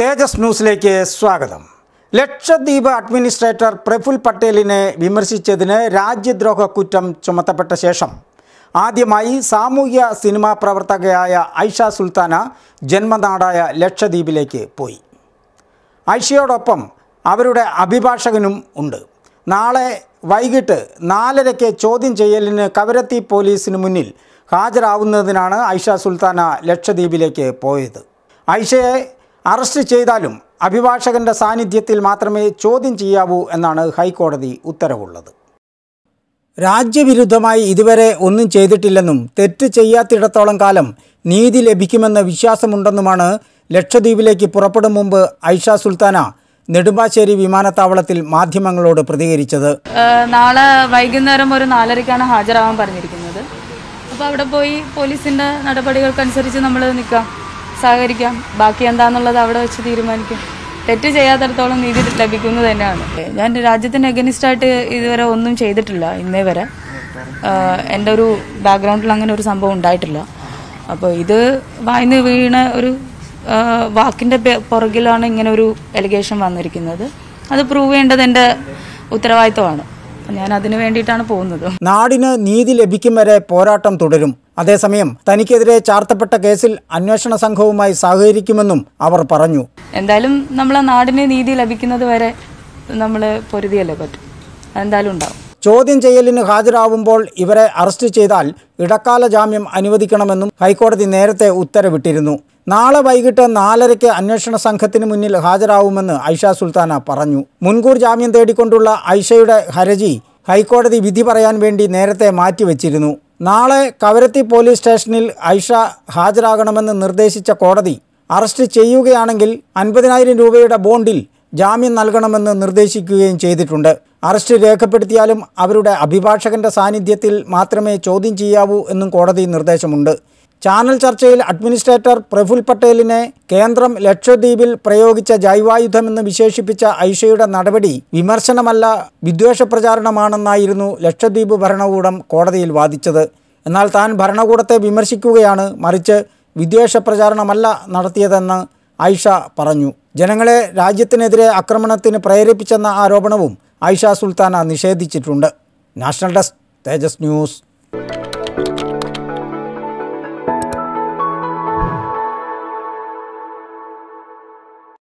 തേജസ് ന്യൂസിലേക്ക് സ്വാഗതം ലക്ഷദ്വീപ് അഡ്മിനിസ്ട്രേറ്റർ പ്രഫുൽ പട്ടേലിനെ വിമർശിച്ചതിന് രാജ്യദ്രോഹ കുറ്റം ചുമത്തപ്പെട്ട ശേഷം ആദ്യമായി സാമൂഹ്യ സിനിമാ പ്രവർത്തകയായ ഐഷ സുൽത്താന ജന്മനാടായ ലക്ഷദ്വീപിലേക്ക് പോയി ഐഷയോടൊപ്പം അവരുടെ അഭിഭാഷകനും ഉണ്ട് നാളെ വൈകിട്ട് നാലരയ്ക്ക് ചോദ്യം ചെയ്യലിന് കവരത്തി പോലീസിന് മുന്നിൽ ഹാജരാവുന്നതിനാണ് ഐഷ സുൽത്താന ലക്ഷദ്വീപിലേക്ക് പോയത് ഐഷയെ അറസ്റ്റ് ചെയ്താലും അഭിഭാഷകന്റെ സാന്നിധ്യത്തിൽ മാത്രമേ ചോദ്യം ചെയ്യാവൂ എന്നാണ് ഹൈക്കോടതി ഉത്തരവുള്ളത് രാജ്യവിരുദ്ധമായി ഇതുവരെ ഒന്നും ചെയ്തിട്ടില്ലെന്നും തെറ്റ് ചെയ്യാത്തിടത്തോളം കാലം നീതി ലഭിക്കുമെന്ന വിശ്വാസമുണ്ടെന്നുമാണ് ലക്ഷദ്വീപിലേക്ക് പുറപ്പെടും മുമ്പ് ഐഷ സുൽത്താന നെടുമ്പാശ്ശേരി വിമാനത്താവളത്തിൽ മാധ്യമങ്ങളോട് പ്രതികരിച്ചത് നാളെ വൈകുന്നേരം ഒരു നാലരയ്ക്കാണ് ഹാജരാകാൻ പറഞ്ഞിരിക്കുന്നത് അപ്പോൾ അവിടെ പോയി പോലീസിൻ്റെ നടപടികൾക്കനുസരിച്ച് നമ്മൾ നിൽക്കാം സഹകരിക്കാം ബാക്കി എന്താന്നുള്ളത് അവിടെ വെച്ച് തീരുമാനിക്കാം തെറ്റ് ചെയ്യാത്തടത്തോളം നീതി ലഭിക്കുന്നത് തന്നെയാണ് ഞാൻ രാജ്യത്തിന് അഗനിസ്റ്റായിട്ട് ഇതുവരെ ഒന്നും ചെയ്തിട്ടില്ല ഇന്നേ വരെ എൻ്റെ ഒരു ബാക്ക്ഗ്രൗണ്ടിൽ അങ്ങനെ ഒരു സംഭവം ഉണ്ടായിട്ടില്ല അപ്പോൾ ഇത് വായിന്ന് വീണ ഒരു വാക്കിൻ്റെ പുറകിലാണ് ഇങ്ങനെ ഒരു എലിഗേഷൻ വന്നിരിക്കുന്നത് അത് പ്രൂവ് ചെയ്യേണ്ടത് എൻ്റെ ഉത്തരവാദിത്തമാണ് ഞാൻ അതിനു വേണ്ടിയിട്ടാണ് പോകുന്നത് നാടിന് നീതി ലഭിക്കും വരെ പോരാട്ടം തുടരും അതേസമയം തനിക്കെതിരെ ചാർത്തപ്പെട്ട കേസിൽ അന്വേഷണ സംഘവുമായി സഹകരിക്കുമെന്നും അവർ പറഞ്ഞു എന്തായാലും നമ്മളെ നാടിന് നീതി ലഭിക്കുന്നത് വരെ നമ്മൾ പൊരുതിയല്ലേ പറ്റും എന്തായാലും ഉണ്ടാവും ചോദ്യം ചെയ്യലിന് ഹാജരാവുമ്പോൾ ഇവരെ അറസ്റ്റ് ചെയ്താൽ ഇടക്കാല ജാമ്യം അനുവദിക്കണമെന്നും ഹൈക്കോടതി നേരത്തെ ഉത്തരവിട്ടിരുന്നു നാളെ വൈകിട്ട് നാലരയ്ക്ക് അന്വേഷണ സംഘത്തിന് മുന്നിൽ ഹാജരാവുമെന്ന് ഐഷ സുൽത്താന പറഞ്ഞു മുൻകൂർ ജാമ്യം തേടിക്കൊണ്ടുള്ള ഐഷയുടെ ഹരജി ഹൈക്കോടതി വിധി പറയാൻ വേണ്ടി നേരത്തെ മാറ്റിവെച്ചിരുന്നു നാളെ കവരത്തി പോലീസ് സ്റ്റേഷനിൽ ഐഷ ഹാജരാകണമെന്ന് നിർദ്ദേശിച്ച കോടതി അറസ്റ്റ് ചെയ്യുകയാണെങ്കിൽ അൻപതിനായിരം രൂപയുടെ ബോണ്ടിൽ ജാമ്യം നൽകണമെന്ന് നിർദ്ദേശിക്കുകയും ചെയ്തിട്ടുണ്ട് അറസ്റ്റ് രേഖപ്പെടുത്തിയാലും അവരുടെ അഭിഭാഷകന്റെ സാന്നിധ്യത്തിൽ മാത്രമേ ചോദ്യം ചെയ്യാവൂ എന്നും കോടതി നിർദ്ദേശമുണ്ട് ചാനൽ ചർച്ചയിൽ അഡ്മിനിസ്ട്രേറ്റർ പ്രഫുൽ പട്ടേലിനെ കേന്ദ്രം ലക്ഷദ്വീപിൽ പ്രയോഗിച്ച ജൈവായുധമെന്ന് വിശേഷിപ്പിച്ച ഐഷയുടെ നടപടി വിമർശനമല്ല വിദ്വേഷ പ്രചാരണമാണെന്നായിരുന്നു ലക്ഷദ്വീപ് ഭരണകൂടം കോടതിയിൽ വാദിച്ചത് എന്നാൽ താൻ ഭരണകൂടത്തെ വിമർശിക്കുകയാണ് മറിച്ച് വിദ്വേഷ പ്രചാരണമല്ല നടത്തിയതെന്ന് ഐഷ പറഞ്ഞു ജനങ്ങളെ രാജ്യത്തിനെതിരെ ആക്രമണത്തിന് പ്രേരിപ്പിച്ചെന്ന ആരോപണവും ഐഷ സുൽത്താന നിഷേധിച്ചിട്ടുണ്ട് നാഷണൽ ഡെസ്ക് തേജസ് ന്യൂസ്